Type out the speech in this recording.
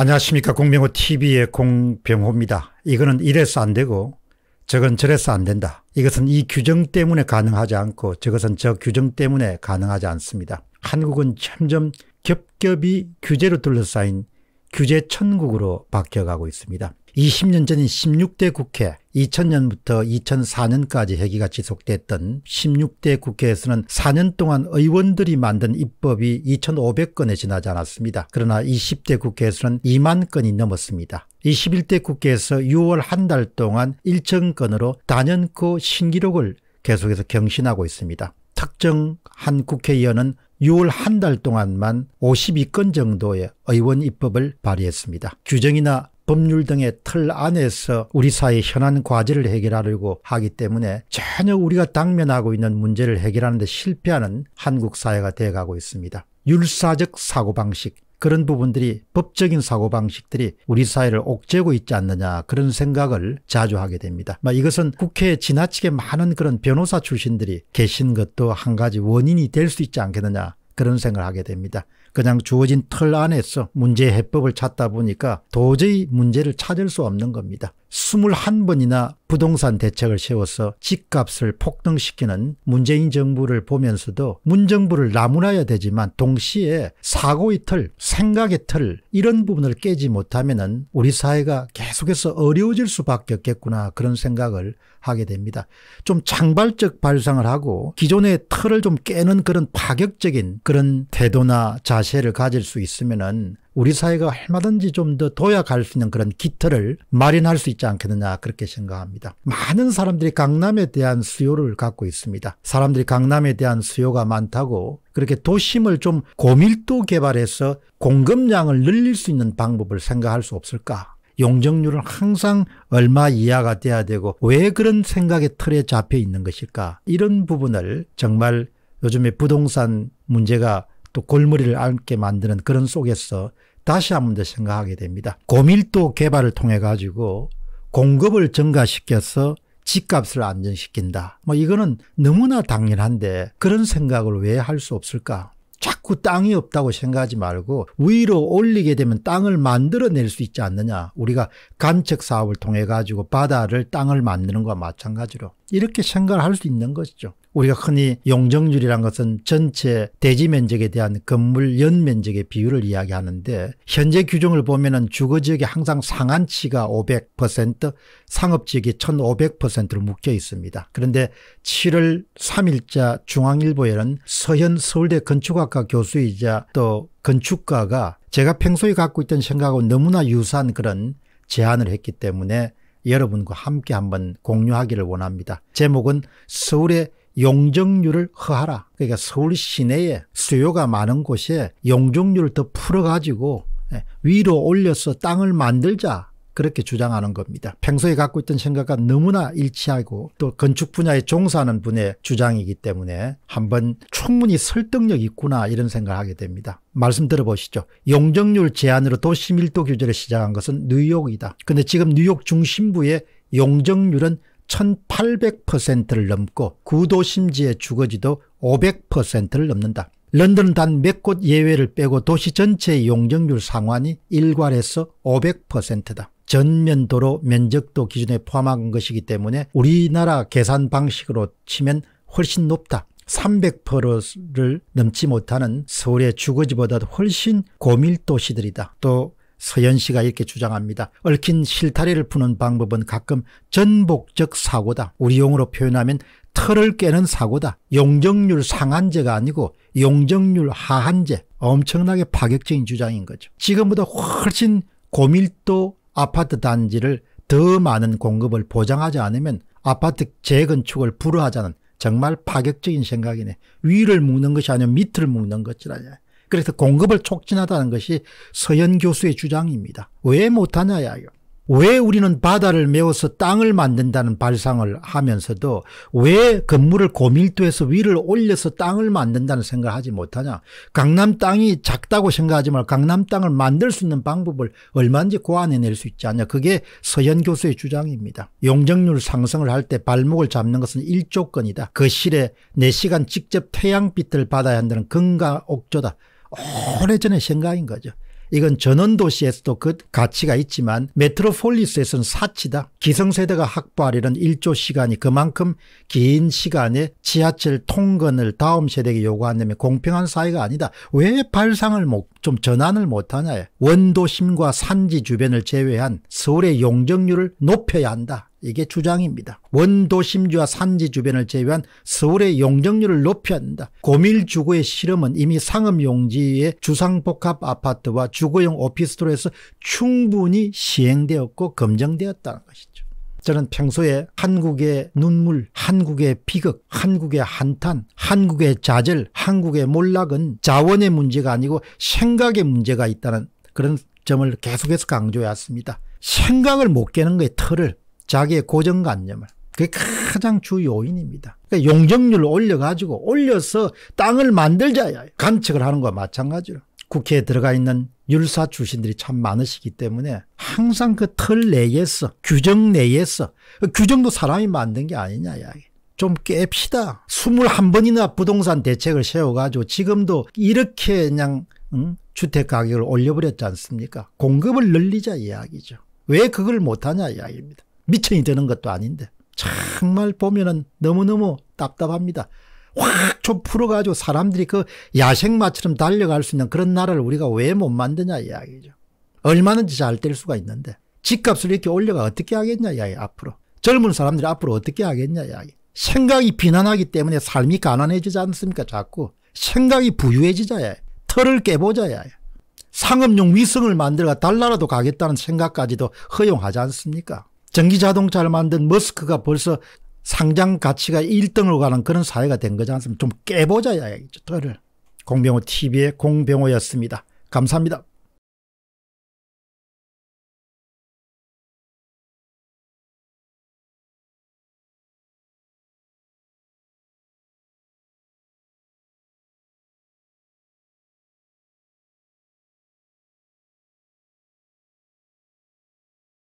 안녕하십니까. 공병호 TV의 공병호입니다. 이거는 이래서 안 되고 저건 저래서 안 된다. 이것은 이 규정 때문에 가능하지 않고 저것은 저 규정 때문에 가능하지 않습니다. 한국은 점점 겹겹이 규제로 둘러싸인 규제 천국으로 바뀌어가고 있습니다. 20년 전인 16대 국회 2000년부터 2004년까지 회기가 지속됐던 16대 국회에서는 4년 동안 의원들이 만든 입법이 2500건에 지나지 않았습니다. 그러나 20대 국회에서는 2만 건이 넘었습니다. 21대 국회에서 6월 한 달 동안 1천 건으로 단연코 신기록을 계속해서 경신하고 있습니다. 특정 한 국회의원은 6월 한 달 동안만 52건 정도의 의원 입법을 발의했습니다. 규정이나 법률 등의 틀 안에서 우리 사회 의 현안 과제를 해결하려고 하기 때문에 전혀 우리가 당면하고 있는 문제를 해결하는 데 실패하는 한국 사회가 되어가고 있습니다. 율사적 사고방식 그런 부분들이 법적인 사고방식들이 우리 사회를 옥죄고 있지 않느냐 그런 생각을 자주 하게 됩니다. 이것은 국회에 지나치게 많은 그런 변호사 출신들이 계신 것도 한 가지 원인이 될 수 있지 않겠느냐 그런 생각을 하게 됩니다. 그냥 주어진 틀 안에서 문제 해법을 찾다 보니까 도저히 문제를 찾을 수 없는 겁니다. 21번이나 부동산 대책을 세워서 집값을 폭등시키는 문재인 정부를 보면서도 문정부를 나무라야 되지만 동시에 사고의 틀, 생각의 틀 이런 부분을 깨지 못하면 은 우리 사회가 계속해서 어려워질 수밖에 없겠구나 그런 생각을 하게 됩니다. 좀창발적 발상을 하고 기존의 틀을 좀 깨는 그런 파격적인 그런 태도나 자세를 가질 수 있으면 은 우리 사회가 얼마든지 좀 더 도약할 수 있는 그런 기틀을 마련할 수 있지 않겠느냐 그렇게 생각합니다. 많은 사람들이 강남에 대한 수요를 갖고 있습니다. 사람들이 강남에 대한 수요가 많다고 그렇게 도심을 좀 고밀도 개발해서 공급량을 늘릴 수 있는 방법을 생각할 수 없을까? 용적률은 항상 얼마 이하가 돼야 되고 왜 그런 생각의 틀에 잡혀 있는 것일까? 이런 부분을 정말 요즘에 부동산 문제가 또 골머리를 앓게 만드는 그런 속에서 다시 한 번 더 생각하게 됩니다. 고밀도 개발을 통해 가지고 공급을 증가시켜서 집값을 안정시킨다. 뭐 이거는 너무나 당연한데 그런 생각을 왜 할 수 없을까? 자꾸 땅이 없다고 생각하지 말고 위로 올리게 되면 땅을 만들어낼 수 있지 않느냐. 우리가 간척 사업을 통해 가지고 바다를 땅을 만드는 것과 마찬가지로 이렇게 생각을 할 수 있는 것이죠. 우리가 흔히 용적률이란 것은 전체 대지 면적에 대한 건물 연 면적의 비율을 이야기하는데 현재 규정을 보면은 주거 지역에 항상 상한치가 500% 상업 지역이 1,500%로 묶여 있습니다. 그런데 7월 3일자 중앙일보에는 서현 서울대 건축학과 교수이자 또 건축가가 제가 평소에 갖고 있던 생각하고 너무나 유사한 그런 제안을 했기 때문에 여러분과 함께 한번 공유하기를 원합니다. 제목은 서울의 용적률을 허하라. 그러니까 서울 시내에 수요가 많은 곳에 용적률을 더 풀어가지고 예, 위로 올려서 땅을 만들자. 그렇게 주장하는 겁니다. 평소에 갖고 있던 생각과 너무나 일치하고 또 건축 분야에 종사하는 분의 주장이기 때문에 한번 충분히 설득력 있구나 이런 생각을 하게 됩니다. 말씀 들어보시죠. 용적률 제한으로 도시 밀도 규제를 시작한 것은 뉴욕이다. 근데 지금 뉴욕 중심부에 용적률은 1800%를 넘고 구도 심지의 주거지도 500%를 넘는다. 런던은 단 몇 곳 예외를 빼고 도시 전체의 용적률 상환이 일괄해서 500%다. 전면도로 면적도 기준에 포함한 것이기 때문에 우리나라 계산 방식으로 치면 훨씬 높다. 300%를 넘지 못하는 서울의 주거지보다 훨씬 고밀도시들이다. 또 서현 씨가 이렇게 주장합니다. 얽힌 실타래를 푸는 방법은 가끔 전복적 사고다. 우리 용어로 표현하면 털을 깨는 사고다. 용적률 상한제가 아니고 용적률 하한제. 엄청나게 파격적인 주장인 거죠. 지금보다 훨씬 고밀도 아파트 단지를 더 많은 공급을 보장하지 않으면 아파트 재건축을 불허하자는 정말 파격적인 생각이네. 위를 묶는 것이 아니라 밑을 묶는 것이라냐. 그래서 공급을 촉진하다는 것이 서현 교수의 주장입니다. 왜 못하냐요. 왜 우리는 바다를 메워서 땅을 만든다는 발상을 하면서도 왜 건물을 고밀도에서 위를 올려서 땅을 만든다는 생각을 하지 못하냐. 강남 땅이 작다고 생각하지만 강남 땅을 만들 수 있는 방법을 얼마든지 고안해낼 수 있지 않냐. 그게 서현 교수의 주장입니다. 용적률 상승을 할 때 발목을 잡는 것은 일조건이다. 거실에 4시간 직접 태양빛을 받아야 한다는 건가 옥조다. 오래전의 생각인 거죠. 이건 전원도시에서도 그 가치가 있지만 메트로폴리스에서는 사치다. 기성세대가 확보하려는 1조 시간이 그만큼 긴 시간에 지하철 통근을 다음 세대에게 요구한다면 공평한 사회가 아니다. 왜 발상을 못, 좀 전환을 못하냐. 원도심과 산지 주변을 제외한 서울의 용적률을 높여야 한다. 이게 주장입니다. 원도심지와 산지 주변을 제외한 서울의 용적률을 높여야 한다. 고밀주거의 실험은 이미 상업용지의 주상복합 아파트와 주거용 오피스텔에서 충분히 시행되었고 검증되었다는 것이죠. 저는 평소에 한국의 눈물, 한국의 비극, 한국의 한탄, 한국의 좌절, 한국의 몰락은 자원의 문제가 아니고 생각의 문제가 있다는 그런 점을 계속해서 강조해 왔습니다. 생각을 못 깨는 거예요, 틀을. 자기의 고정관념을. 그게 가장 주 요인입니다. 그러니까 용적률을 올려가지고 올려서 땅을 만들자야. 간척을 하는 거와 마찬가지로. 국회에 들어가 있는 율사 출신들이 참 많으시기 때문에 항상 그 털 내에서 규정 내에서 그 규정도 사람이 만든 게 아니냐 이야기. 좀 깹시다. 21번이나 부동산 대책을 세워가지고 지금도 이렇게 그냥 응? 주택가격을 올려버렸지 않습니까? 공급을 늘리자 이야기죠. 왜 그걸 못하냐 이야기입니다. 미천이 되는 것도 아닌데 정말 보면은 너무너무 답답합니다. 확좀 풀어가지고 사람들이 그 야생마처럼 달려갈 수 있는 그런 나라를 우리가 왜 못 만드냐 이야기죠. 얼마든지 잘 될 수가 있는데 집값을 이렇게 올려가 어떻게 하겠냐 이야기 앞으로. 젊은 사람들이 앞으로 어떻게 하겠냐 이야기. 생각이 비난하기 때문에 삶이 가난해지지 않습니까 자꾸. 생각이 부유해지자야. 털을 깨보자야. 상업용 위성을 만들어 달나라도 가겠다는 생각까지도 허용하지 않습니까? 전기 자동차를 만든 머스크가 벌써 상장 가치가 1등으로 가는 그런 사회가 된 거지 않습니까? 좀 깨보자 야기죠를 공병호 TV의 공병호였습니다. 감사합니다.